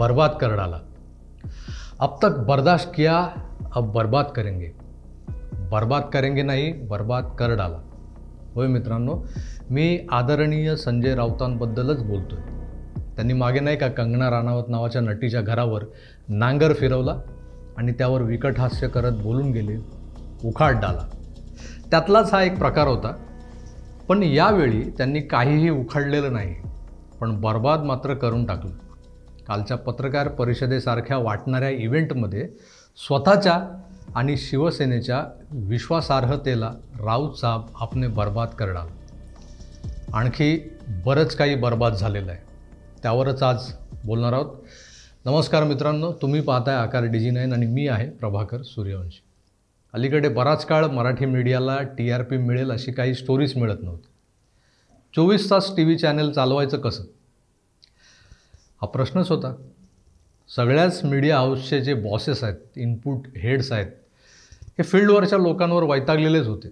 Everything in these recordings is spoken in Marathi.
बर्बाद कर डाला अब तक बर्दाश्त किया अब बर्बाद करेंगे बर्बाद करेंगे नाही बर्बाद कर डाला होय मित्रांनो मी आदरणीय संजय राऊतांबद्दलच बोलतो त्यांनी मागे नाही का कंगना राणावत नावाच्या नटीच्या घरावर नांगर फिरवला आणि त्यावर विकट हास्य करत बोलून गेले उखाड डाला त्यातलाच हा एक प्रकार होता पण यावेळी त्यांनी काहीही उखाडलेलं नाही पण बर्बाद मात्र करून टाकलं कालच्या पत्रकार परिषदेसारख्या वाटणाऱ्या इव्हेंटमध्ये स्वतःच्या आणि शिवसेनेच्या विश्वासार्हतेला राऊत साहेब आपने बर्बाद करणार आणखी बरंच काही बर्बाद झालेलं आहे त्यावरच आज बोलणार आहोत नमस्कार मित्रांनो तुम्ही पाहताय आकार डिजी नाईन आणि मी आहे प्रभाकर सूर्यवंशी अलीकडे बराच काळ मराठी मीडियाला टी आर पी मिळेल अशी काही स्टोरीज मिळत नव्हती चोवीस तास टी व्ही चॅनेल चालवायचं कसं हा प्रश्नच होता सगळ्याच मीडिया हाऊसचे जे बॉसेस आहेत इनपुट हेड्स आहेत हे फील्डवरच्या लोकांवर वैतागलेलेच होते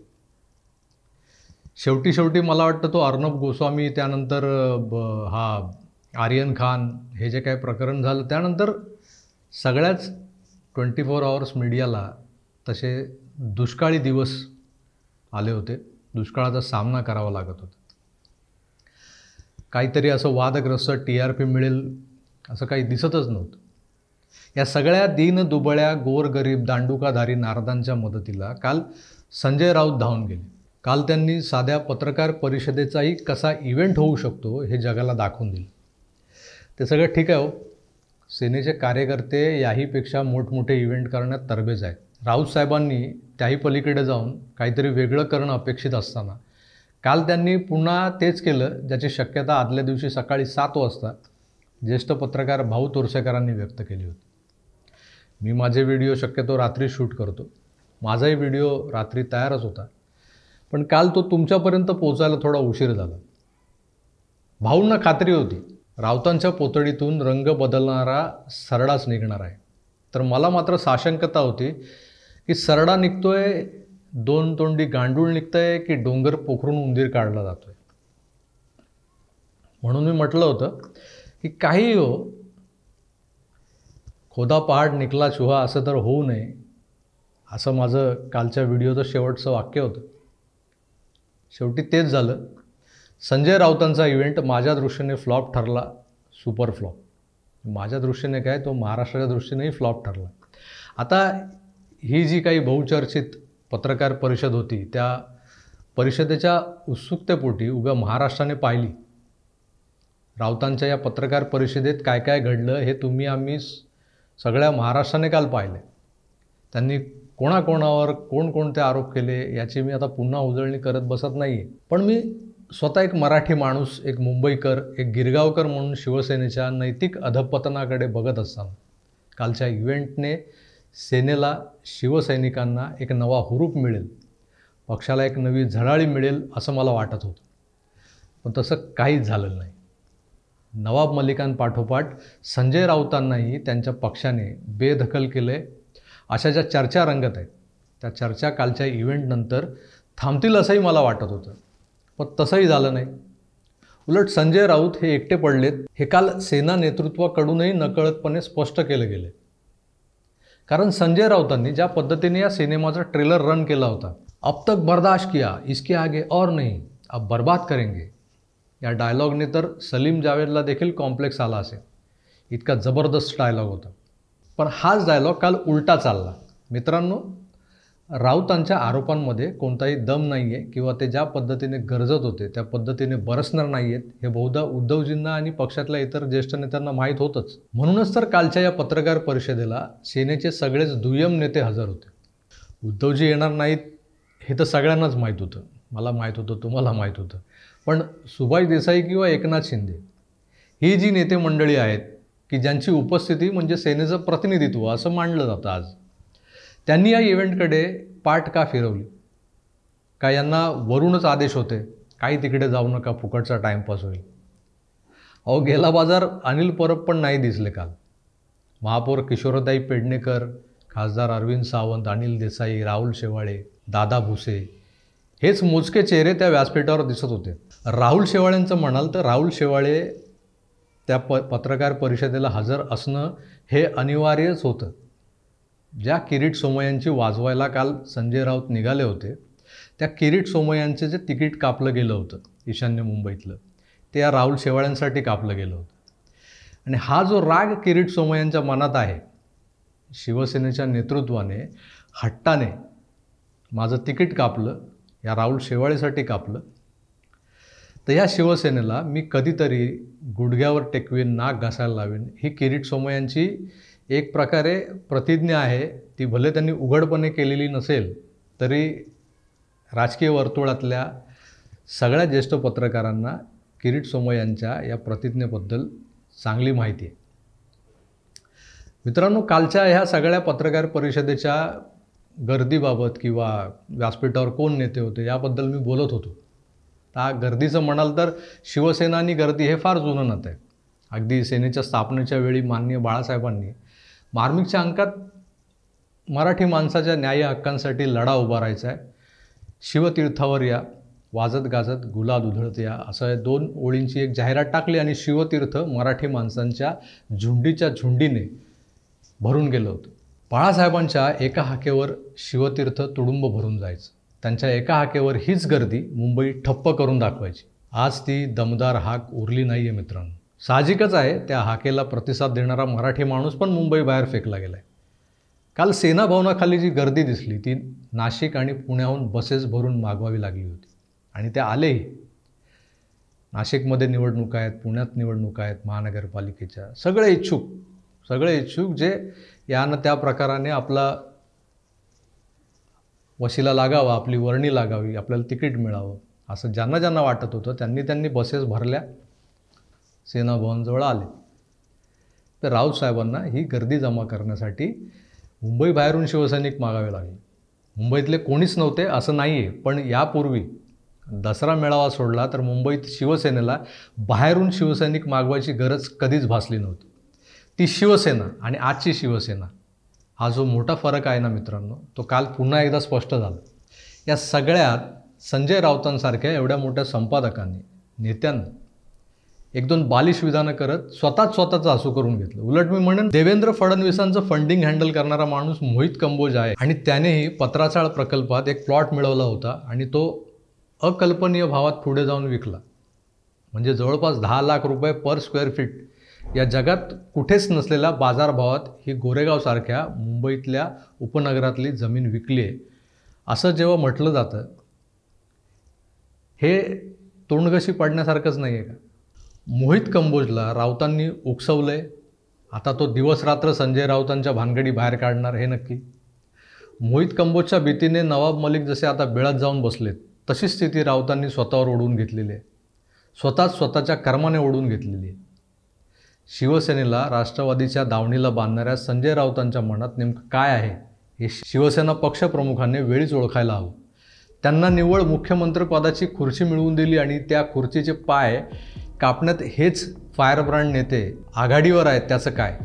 शेवटी शेवटी मला वाटतं तो अर्नब गोस्वामी त्यानंतर ब हा आर्यन खान हे जे काय प्रकरण झालं त्यानंतर सगळ्याच ट्वेंटी फोर आवर्स मीडियाला तसे दुष्काळी दिवस आले होते दुष्काळाचा सामना करावा लागत होता काहीतरी असं वादग्रस्त टी आर पी मिळेल असं काही दिसतच नव्हतं या सगळ्या दुबळ्या गोरगरीब दांडुकाधारी नारदांच्या मदतीला काल संजय राऊत धावून गेले काल त्यांनी साध्या पत्रकार परिषदेचाही कसा इव्हेंट होऊ शकतो हे जगाला दाखवून दिलं ते सगळं ठीक आहे हो सेनेचे कार्यकर्ते याहीपेक्षा मोठमोठे इव्हेंट करण्यात तरबेज आहेत राऊत साहेबांनी त्याही पलीकडे जाऊन काहीतरी वेगळं करणं अपेक्षित असताना काल त्यांनी पुन्हा तेच केलं ज्याची शक्यता आदल्या दिवशी सकाळी सात वाजता ज्येष्ठ पत्रकार भाऊ तोरसेकरांनी व्यक्त केली होती मी माझे व्हिडिओ शक्यतो रात्री शूट करतो माझाही व्हिडिओ रात्री तयारच होता पण काल तो तुमच्यापर्यंत पोचायला थोडा उशीर झाला भाऊंना खात्री होती रावतांच्या पोतडीतून रंग बदलणारा सरडाच निघणार आहे तर मला मात्र साशंकता होती की सरडा निघतोय दोन तोंडी गांडूळ निघतंय की डोंगर पोखरून उंदीर काढला जातोय म्हणून मी म्हटलं होतं की काही हो खोदा पहाड निकला चुहा असं तर होऊ नये असं माझं कालच्या व्हिडिओचं शेवटचं वाक्य होतं शेवटी तेच झालं संजय राऊतांचा इव्हेंट माझ्या दृष्टीने फ्लॉप ठरला सुपर फ्लॉप माझ्या दृष्टीने काय तो महाराष्ट्राच्या दृष्टीनेही फ्लॉप ठरला आता ही जी काही बहुचर्चित पत्रकार परिषद होती त्या परिषदेच्या उत्सुकतेपोटी उभ्या महाराष्ट्राने पाहिली राऊतांच्या या पत्रकार परिषदेत काय काय घडलं हे तुम्ही आम्ही सगळ्या महाराष्ट्राने काल पाहिले त्यांनी कोणाकोणावर कोणकोणते आरोप केले याची मी आता पुन्हा उजळणी करत बसत नाही आहे पण मी स्वतः एक मराठी माणूस एक मुंबईकर एक गिरगावकर म्हणून शिवसेनेच्या नैतिक अधपतनाकडे बघत असताना कालच्या इव्हेंटने सेनेला शिवसैनिकांना एक नवा हुरूप मिळेल पक्षाला एक नवी झळाळी मिळेल असं मला वाटत होतं पण तसं काहीच झालेलं नाही नवाब मलिकांपाठोपाठ संजय राऊतांनाही त्यांच्या पक्षाने बेदखल केले अशा ज्या चर्चा रंगत आहेत त्या चर्चा कालच्या इव्हेंटनंतर थांबतील असंही मला वाटत होतं पण तसंही झालं नाही उलट संजय राऊत हे एकटे पडलेत हे काल सेना नेतृत्वाकडूनही नकळतपणे स्पष्ट केलं गेले कारण संजय राऊतांनी ज्या पद्धतीने या सिनेमाचा ट्रेलर रन केला होता अब तक बर्दाश्त किया इसके आगे और नहीं अब बर्बाद करेंगे या डायलॉगने तर सलीम जावेदला देखील कॉम्प्लेक्स आला असेल इतका जबरदस्त डायलॉग होता पण हाच डायलॉग काल उलटा चालला मित्रांनो राऊतांच्या आरोपांमध्ये कोणताही दम नाही आहे किंवा ते ज्या पद्धतीने गरजत होते त्या पद्धतीने बरसणार नाही आहेत हे बहुधा उद्धवजींना आणि पक्षातल्या इतर ज्येष्ठ नेत्यांना माहीत होतंच म्हणूनच तर कालच्या या पत्रकार परिषदेला सेनेचे सगळेच दुय्यम नेते हजर होते उद्धवजी येणार नाहीत हे तर सगळ्यांनाच माहीत होतं मला माहीत होतं तुम्हाला माहीत होतं पण सुभाष देसाई किंवा एकनाथ शिंदे ही जी नेते मंडळी आहेत की ज्यांची उपस्थिती म्हणजे सेनेचं प्रतिनिधित्व असं मानलं जातं आज त्यांनी या इव्हेंटकडे पाठ का फिरवली का यांना वरूनच आदेश होते काही तिकडे जाऊ नका फुकटचा टाईमपास होईल अहो गेला बाजार अनिल परब पण नाही दिसले काल महापौर किशोरदाई पेडणेकर खासदार अरविंद सावंत अनिल देसाई राहुल शेवाळे दादा भुसे हेच मोजके चेहरे त्या व्यासपीठावर दिसत होते राहुल शेवाळेंचं म्हणाल तर राहुल शेवाळे त्या प पत्रकार परिषदेला हजर असणं हे अनिवार्यच होतं ज्या किरीट सोमयांची वाजवायला काल संजय राऊत निघाले होते त्या किरीट सोमयांचं जे तिकीट कापलं गेलं होतं ईशान्य मुंबईतलं ते या राहुल शेवाळ्यांसाठी कापलं गेलं होतं आणि हा जो राग किरीट सोमयांच्या मनात आहे शिवसेनेच्या नेतृत्वाने हट्टाने माझं तिकीट कापलं या राहुल शेवाळेसाठी कापलं तर या शिवसेनेला मी कधीतरी गुडघ्यावर टेकवीन नाक घासायला लावेन ही किरीट सोमयांची एक प्रकारे प्रतिज्ञा आहे ती भले त्यांनी उघडपणे केलेली नसेल तरी राजकीय वर्तुळातल्या सगळ्या ज्येष्ठ पत्रकारांना किरीट सोमय यांच्या या प्रतिज्ञेबद्दल चांगली माहिती आहे मित्रांनो कालच्या ह्या सगळ्या पत्रकार परिषदेच्या गर्दीबाबत किंवा व्यासपीठावर कोण नेते होते याबद्दल मी बोलत होतो हा गर्दीचं म्हणाल तर शिवसेना आणि गर्दी हे फार जुनं नातं आहे अगदी सेनेच्या स्थापनेच्या वेळी माननीय बाळासाहेबांनी मार्मिकच्या अंकात मराठी माणसाच्या न्याय हक्कांसाठी लढा उभारायचा आहे शिवतीर्थावर या वाजत गाजत गुलाल उधळत या असं दोन ओळींची एक जाहिरात टाकली आणि शिवतीर्थ मराठी माणसांच्या झुंडीच्या झुंडीने भरून गेलं होतं बाळासाहेबांच्या एका हाकेवर शिवतीर्थ तुडुंब भरून जायचं त्यांच्या एका हाकेवर हीच गर्दी मुंबई ठप्प करून दाखवायची आज ती दमदार हाक उरली नाही आहे मित्रांनो साहजिकच आहे त्या हाकेला प्रतिसाद देणारा मराठी माणूस पण मुंबई बाहेर फेकला गेला आहे काल सेना भवनाखाली जी गर्दी दिसली ती नाशिक आणि पुण्याहून बसेस भरून मागवावी लागली होती आणि त्या आलेही नाशिकमध्ये निवडणुका आहेत पुण्यात निवडणुका आहेत महानगरपालिकेच्या सगळे इच्छुक सगळे इच्छुक जे यानं त्या प्रकाराने आपला वशीला लागावा आपली वर्णी लागावी आपल्याला तिकीट मिळावं असं ज्यांना ज्यांना वाटत होतं त्यांनी त्यांनी बसेस भरल्या सेनाभवनजवळ आले तर राऊतसाहेबांना ही गर्दी जमा करण्यासाठी मुंबई बाहेरून शिवसैनिक मागावे लागले मुंबईतले कोणीच नव्हते असं नाही आहे पण यापूर्वी दसरा मेळावा सोडला तर मुंबईत शिवसेनेला बाहेरून शिवसैनिक मागवायची गरज कधीच भासली नव्हती ती शिवसेना आणि आजची शिवसेना हा जो मोठा फरक आहे ना मित्रांनो तो काल पुन्हा एकदा स्पष्ट झाला या सगळ्यात संजय राऊतांसारख्या एवढ्या मोठ्या संपादकांनी नेत्यांनी एक दोन बालिश विधानं करत स्वतःच स्वतःचं असू करून घेतलं उलट मी म्हणेन देवेंद्र फडणवीसांचं फंडिंग हँडल करणारा माणूस मोहित कंबोज आहे आणि त्यानेही पत्राचाळ प्रकल्पात एक प्लॉट मिळवला होता आणि तो अकल्पनीय भावात पुढे जाऊन विकला म्हणजे जवळपास दहा लाख रुपये पर स्क्वेअर फीट या जगात कुठेच नसलेल्या बाजारभावात ही गोरेगावसारख्या मुंबईतल्या उपनगरातली जमीन विकली आहे असं जेव्हा म्हटलं जातं हे तोंडगशी पडण्यासारखंच नाही आहे का मोहित कंबोजला राऊतांनी उकसवलं आता तो दिवस रात्र संजय राऊतांच्या भानगडी बाहेर काढणार हे नक्की मोहित कंबोजच्या भीतीने नवाब मलिक जसे आता बेळात जाऊन बसलेत तशी स्थिती राऊतांनी स्वतःवर ओढून घेतलेली आहे स्वतःच स्वतःच्या कर्माने ओढून घेतलेली आहे शिवसेनेला राष्ट्रवादीच्या दावणीला बांधणाऱ्या संजय राऊतांच्या मनात नेमकं काय आहे हे शिवसेना पक्षप्रमुखांनी वेळीच ओळखायला हवं त्यांना निव्वळ मुख्यमंत्रीपदाची खुर्ची मिळवून दिली आणि त्या खुर्चीचे पाय कापण्यात हेच फायरब्रँड नेते आघाडीवर आहेत त्याचं काय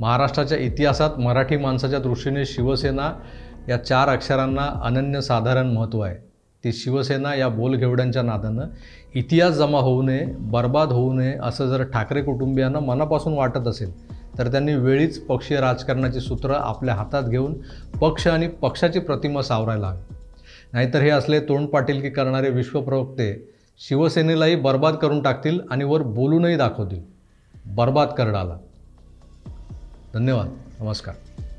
महाराष्ट्राच्या इतिहासात मराठी माणसाच्या दृष्टीने शिवसेना या चार अक्षरांना अनन्यसाधारण महत्त्व आहे ती शिवसेना या बोलघेवड्यांच्या नादानं इतिहास जमा होऊ नये बर्बाद होऊ नये असं जर ठाकरे कुटुंबियांना मनापासून वाटत असेल तर त्यांनी वेळीच पक्षीय राजकारणाची सूत्रं आपल्या हातात घेऊन पक्ष आणि पक्षाची प्रतिमा सावरायला हवी नाहीतर हे असले तोंड पाटील की करणारे विश्वप्रवक्ते शिवसेनेलाही बर्बाद करून टाकतील आणि वर बोलूनही दाखवतील बर्बाद करडाला धन्यवाद नमस्कार